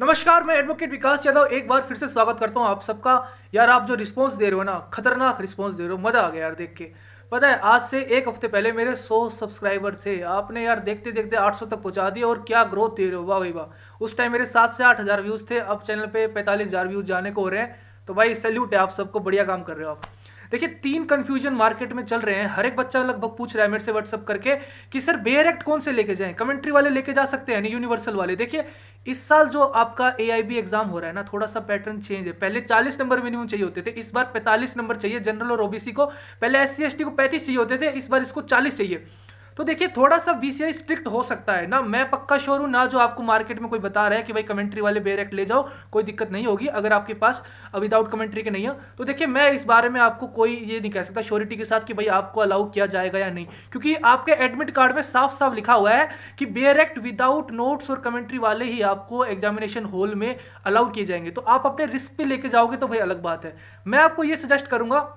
नमस्कार मैं एडवोकेट विकास यादव एक बार फिर से स्वागत करता हूँ आप सबका यार आप जो रिस्पांस दे रहे हो ना खतरनाक रिस्पांस दे रहे हो मज़ा आ गया यार देख के पता है आज से एक हफ्ते पहले मेरे 100 सब्सक्राइबर थे आपने यार देखते देखते 800 तक पहुंचा दिया और क्या ग्रोथ दे रहे हो वाह भाई वाह उस टाइम मेरे सात से आठ हज़ार व्यूज़ थे अब चैनल पर पैंतालीस हज़ार व्यूज़ जाने को हो रहे हैं तो भाई सैल्यूट है आप सबको बढ़िया काम कर रहे हो आप देखिए तीन कंफ्यूजन मार्केट में चल रहे हैं हर एक बच्चा लगभग पूछ रहा है मेरे से व्हाट्सअप करके कि सर बेयर एक्ट कौन से लेके जाएं कमेंट्री वाले लेके जा सकते हैं यूनिवर्सल वाले देखिए इस साल जो आपका ए एग्जाम हो रहा है ना थोड़ा सा पैटर्न चेंज है पहले चालीस नंबर मिनिमम चाहिए होते थे इस बार पैंतालीस नंबर चाहिए जनरल और ओबीसी को पहले एस सी को पैंतीस चाहिए होते थे इस बार इसको चालीस चाहिए तो देखिए थोड़ा सा बी स्ट्रिक्ट हो सकता है ना मैं पक्का शोर हूँ ना जो आपको मार्केट में कोई बता रहा है कि भाई कमेंट्री वाले बेरेक्ट एक्ट ले जाओ कोई दिक्कत नहीं होगी अगर आपके पास विदाउट कमेंट्री के नहीं है तो देखिए मैं इस बारे में आपको कोई ये नहीं कह सकता श्योरिटी के साथ कि भाई आपको अलाउ किया जाएगा या नहीं क्योंकि आपके एडमिट कार्ड में साफ साफ लिखा हुआ है कि बेरेक्ट एक्ट विदाउट नोट्स और कमेंट्री वाले ही आपको एग्जामिनेशन हॉल में अलाउ किए जाएंगे तो आप अपने रिस्क पर लेके जाओगे तो भाई अलग बात है मैं आपको ये सजेस्ट करूंगा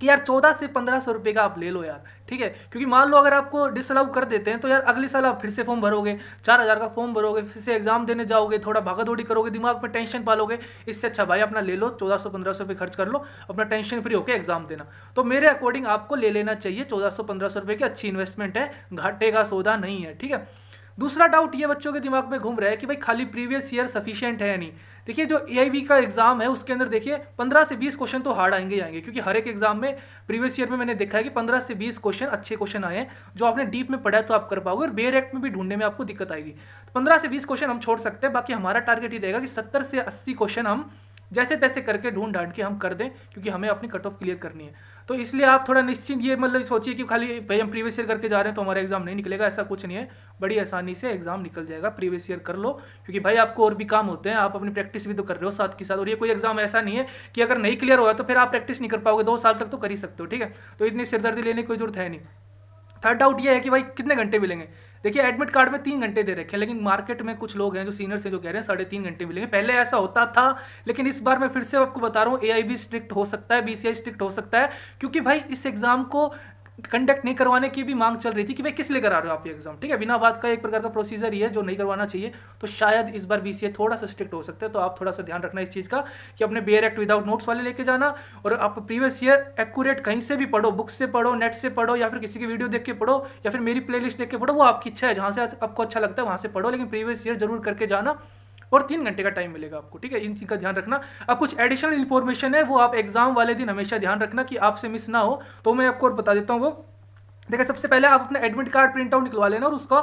कि यार चौदह से पंद्रह सौ रुपये का आप ले लो यार ठीक है क्योंकि मान लो अगर आपको डिसअलाउ कर देते हैं तो यार अगले साल आप फिर से फॉर्म भरोगे चार हज़ार का फॉर्म भरोगे फिर से एग्जाम देने जाओगे थोड़ा भागा दौड़ी करोगे दिमाग में टेंशन पालोगे इससे अच्छा भाई अपना ले लो चौदह सौ पंद्रह सौ रुपये खर्च कर लो अपना टेंशन फ्री होकर एग्जाम देना तो मेरे अकॉर्डिंग आपको ले लेना चाहिए चौदह सौ पंद्रह सौ रुपये की अच्छी इन्वेस्टमेंट है घाटे का सौदा नहीं है ठीक है दूसरा डाउट ये बच्चों के दिमाग में घूम रहा है कि भाई खाली प्रीवियस ईयर सफिशियंट है या नहीं देखिए जो ए का एग्ज़ाम है उसके अंदर देखिए 15 से 20 क्वेश्चन तो हार्ड आएंगे आएंगे क्योंकि हर एक एग्जाम में प्रीवियस ईयर में मैंने देखा है कि 15 से 20 क्वेश्चन अच्छे क्वेश्चन आए हैं जो आपने डीप में पढ़ा है तो आप कर पाओगे और बेयर एक्ट में भी ढूंढने में आपको दिक्कत आएगी तो पंद्रह से बीस क्वेश्चन हम छोड़ सकते हैं बाकी हमारा टारगेट ये रहेगा कि सत्तर से अस्सी क्वेश्चन हम जैसे तैसे करके ढूंढ ढांड के हम कर दें क्योंकि हमें अपनी कट ऑफ क्लियर करनी है तो इसलिए आप थोड़ा निश्चिंत ये मतलब सोचिए कि खाली भाई हम प्रीवियस ईयर करके जा रहे हैं तो हमारा एग्जाम नहीं निकलेगा ऐसा कुछ नहीं है बड़ी आसानी से एग्जाम निकल जाएगा प्रीवियस ईयर कर लो क्योंकि भाई आपको और भी काम होते हैं आप अपनी प्रैक्टिस भी तो कर रहे हो साथ के साथ और ये कोई एग्जाम ऐसा नहीं है कि अगर नहीं क्लियर हुआ तो फिर आप प्रैक्टिस नहीं कर पाओगे दो साल तक तो कर ही सकते हो ठीक है तो इतनी सिरदर्दी लेने की कोई जरूरत है नहीं थर्ड डाउट ये है कि भाई कितने घंटे मिलेंगे देखिए एडमिट कार्ड में तीन घंटे दे रखे हैं लेकिन मार्केट में कुछ लोग हैं जो सीनियर से जो कह रहे हैं साढ़े तीन घंटे मिलेंगे पहले ऐसा होता था लेकिन इस बार मैं फिर से आपको बता रहा हूँ ए स्ट्रिक्ट हो सकता है बी स्ट्रिक्ट हो सकता है क्योंकि भाई इस एग्जाम को कंडक्ट नहीं करवाने की भी मांग चल रही थी कि भाई किस लिए करा रहे हो आप ये एग्जाम ठीक है बिना बात का एक प्रकार का प्रोसीजर ही है जो नहीं करवाना चाहिए तो शायद इस बार बीसीए थोड़ा सा स्ट्रिक्ट हो सकता है तो आप थोड़ा सा ध्यान रखना इस चीज़ का कि अपने बेयर एक्ट विदाउट नोट्स वाले लेके जाना और आप प्रीवियस ईयर एक्यूरेट कहीं से भी पढ़ो बुक से पढ़ो नेट से पढ़ो या फिर किसी की वीडियो देख के पढ़ो या फिर मेरी प्लेलिस्ट देख के पढ़ो वो आपकी इच्छा है जहाँ से आपको अच्छा लगता है वहाँ से पढ़ो लेकिन प्रीवियस ईयर जरूर करके जाना और तीन घंटे का टाइम मिलेगा आपको ठीक है इन चीज़ का ध्यान रखना अब कुछ एडिशनल इन्फॉर्मेशन है वो आप एग्जाम वाले दिन हमेशा ध्यान रखना कि आपसे मिस ना हो तो मैं आपको और बता देता हूँ वो देखिए सबसे पहले आप अपना एडमिट कार्ड प्रिंट आउट निकलवा लेना और उसका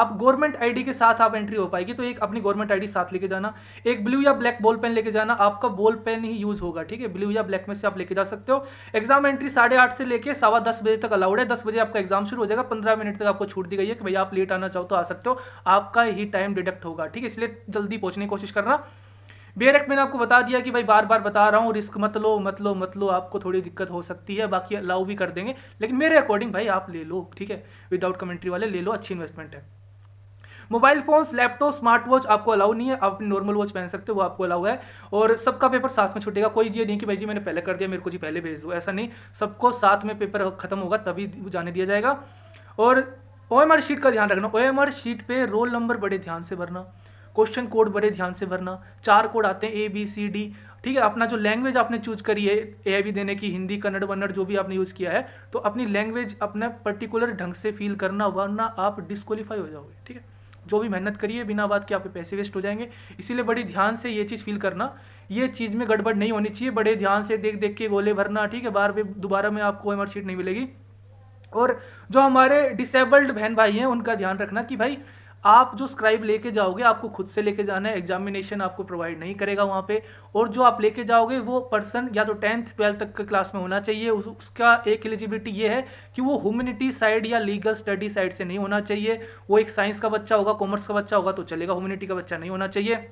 आप गवर्नमेंट आईडी के साथ आप एंट्री हो पाएगी तो एक अपनी गवर्नमेंट आईडी साथ लेके जाना एक ब्लू या ब्लैक बॉल पेन लेके जाना आपका बॉल पेन ही यूज होगा ठीक है ब्लू या ब्लैक में से आप लेके जा सकते हो एग्जाम एंट्री साढ़े आठ से लेकर सवा दस बजे तक अलाउड है दस बजे आपका एग्जाम शुरू हो जाएगा पंद्रह मिनट तक आपको छूट दी गई है कि भैया आप लेट आना चाहो तो आ सकते हो आपका ही टाइम डिडक्ट होगा ठीक है इसलिए जल्दी पहुंचने की कोशिश करना बेरक मैंने आपको बता दिया कि भाई बार बार बता रहा हूँ रिस्क मत लो मत लो मत लो आपको थोड़ी दिक्कत हो सकती है बाकी अलाउ भी कर देंगे लेकिन मेरे अकॉर्डिंग भाई आप ले लो ठीक है विदाउट कमेंट्री वाले ले लो अच्छी इन्वेस्टमेंट है mobile phones laptop smart watch आपको अलाउ नहीं है आप अपनी नॉर्मल वॉच पहन सकते हो वो आपको अलाउ है और सबका पेपर साथ में छूटेगा कोई ये नहीं कि भाई जी मैंने पहले कर दिया मेरे को जी पहले भेज दो ऐसा नहीं सबको साथ में पेपर खत्म होगा तभी जाने दिया जाएगा और ओ शीट का ध्यान रखना ओ शीट पर रोल नंबर बड़े ध्यान से भरना क्वेश्चन कोड बड़े ध्यान से भरना चार कोड आते हैं ए बी सी डी ठीक है अपना जो लैंग्वेज आपने चूज करी है ए आई देने की हिंदी कन्नड़ वन्नड़ जो भी आपने यूज़ किया है तो अपनी लैंग्वेज अपना पर्टिकुलर ढंग से फील करना वरना आप डिस्कालीफाई हो जाओगे ठीक है जो भी मेहनत करिए बिना बात के आपके पैसे वेस्ट हो जाएंगे इसीलिए बड़ी ध्यान से ये चीज़ फील करना ये चीज़ में गड़बड़ नहीं होनी चाहिए बड़े ध्यान से देख देख के गोले भरना ठीक है बार में दोबारा में आपको एमर शीट नहीं मिलेगी और जो हमारे डिसेबल्ड बहन भाई हैं उनका ध्यान रखना कि भाई आप जो स्क्राइब लेके जाओगे आपको खुद से लेके जाना है एग्जामिनेशन आपको प्रोवाइड नहीं करेगा वहाँ पे और जो आप लेके जाओगे वो पर्सन या तो टेंथ ट्वेल्थ तक का क्लास में होना चाहिए उस, उसका एक एलिजिबिलिटी ये है कि वो ह्यूमिनिटी साइड या लीगल स्टडी साइड से नहीं होना चाहिए वो एक साइंस का बच्चा होगा कॉमर्स का बच्चा होगा तो चलेगा ह्यूमिनिटी का बच्चा नहीं होना चाहिए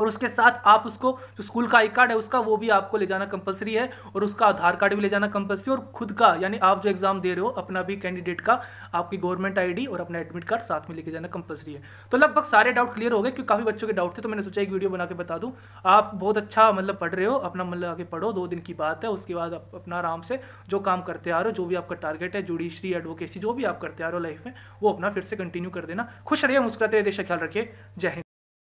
और उसके साथ आप उसको जो स्कूल का आई कार्ड है उसका वो भी आपको ले जाना कंपलसरी है और उसका आधार कार्ड भी ले जाना कंपलसरी और खुद का यानी आप जो एग्ज़ाम दे रहे हो अपना भी कैंडिडेट का आपकी गवर्नमेंट आईडी और अपना एडमिट कार्ड साथ में लेके जाना कंपलसरी है तो लगभग सारे डाउट क्लियर हो गए क्योंकि काफ़ी बच्चों के डाउट थे तो मैंने सोचा एक वीडियो बना के बता दूँ आप बहुत अच्छा मतलब पढ़ रहे हो अपना मतलब आगे पढ़ो दो दिन की बात है उसके बाद आप अपना आराम से जो काम करते आ रहे हो जो भी आपका टारगेट है जुडिशरी एडवोकेसी जो भी आप करते आ रहे हो लाइफ में वो अपना फिर से कंटिन्यू कर देना खुश रहिए मुस्कुराते देश ख्याल रखिए जय हिंद